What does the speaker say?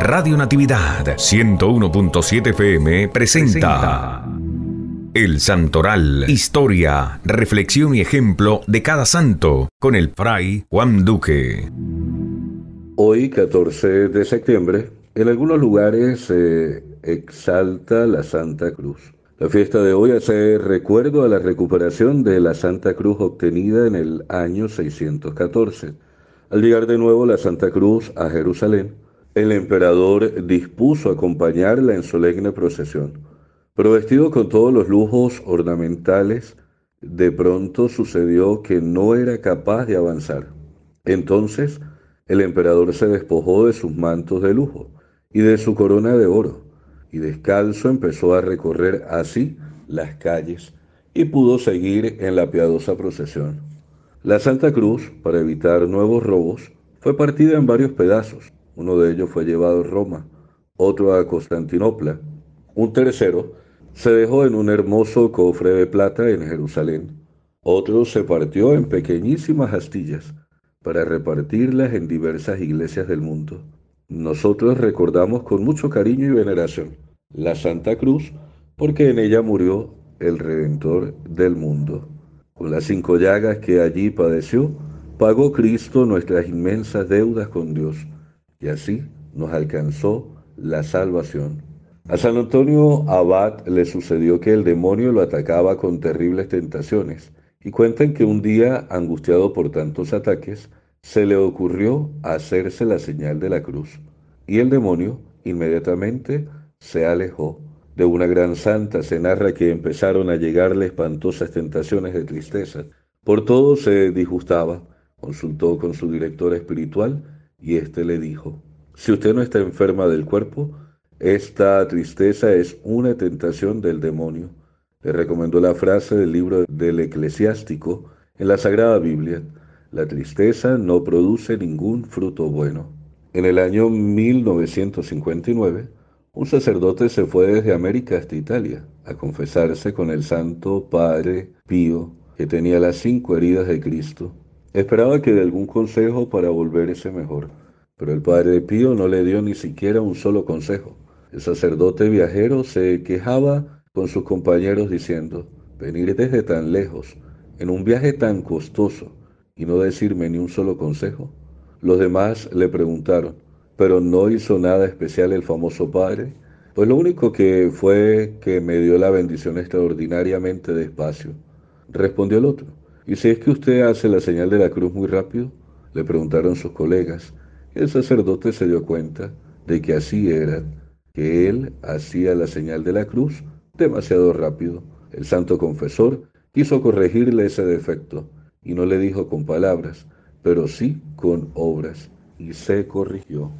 Radio Natividad 101.7 FM presenta El Santoral, historia, reflexión y ejemplo de cada santo con el fray Juan Duque. Hoy, 14 de septiembre, en algunos lugares se exalta la Santa Cruz. La fiesta de hoy hace recuerdo a la recuperación de la Santa Cruz obtenida en el año 614 al llegar de nuevo la Santa Cruz a Jerusalén, el emperador dispuso acompañarla en solemne procesión. Pero vestido con todos los lujos ornamentales, de pronto sucedió que no era capaz de avanzar. Entonces el emperador se despojó de sus mantos de lujo y de su corona de oro, y descalzo empezó a recorrer así las calles y pudo seguir en la piadosa procesión. La Santa Cruz, para evitar nuevos robos, fue partida en varios pedazos. Uno de ellos fue llevado a Roma, otro a Constantinopla. Un tercero se dejó en un hermoso cofre de plata en Jerusalén. Otro se partió en pequeñísimas astillas para repartirlas en diversas iglesias del mundo. Nosotros recordamos con mucho cariño y veneración la Santa Cruz porque en ella murió el Redentor del mundo. Con las cinco llagas que allí padeció, pagó Cristo nuestras inmensas deudas con Dios, y así nos alcanzó la salvación. A San Antonio Abad le sucedió que el demonio lo atacaba con terribles tentaciones, y cuentan que un día, angustiado por tantos ataques, se le ocurrió hacerse la señal de la cruz, y el demonio inmediatamente se alejó de una gran santa se narra que empezaron a llegarle espantosas tentaciones de tristeza. Por todo se disgustaba, consultó con su director espiritual y éste le dijo, si usted no está enferma del cuerpo, esta tristeza es una tentación del demonio. Le recomendó la frase del libro del eclesiástico en la Sagrada Biblia, la tristeza no produce ningún fruto bueno. En el año 1959, un sacerdote se fue desde América hasta Italia a confesarse con el Santo Padre Pío, que tenía las cinco heridas de Cristo. Esperaba que de algún consejo para volverse mejor, pero el Padre Pío no le dio ni siquiera un solo consejo. El sacerdote viajero se quejaba con sus compañeros diciendo, venir desde tan lejos, en un viaje tan costoso, y no decirme ni un solo consejo. Los demás le preguntaron, pero no hizo nada especial el famoso padre. Pues lo único que fue que me dio la bendición extraordinariamente despacio. Respondió el otro. ¿Y si es que usted hace la señal de la cruz muy rápido? Le preguntaron sus colegas. El sacerdote se dio cuenta de que así era, que él hacía la señal de la cruz demasiado rápido. El santo confesor quiso corregirle ese defecto y no le dijo con palabras, pero sí con obras y se corrigió.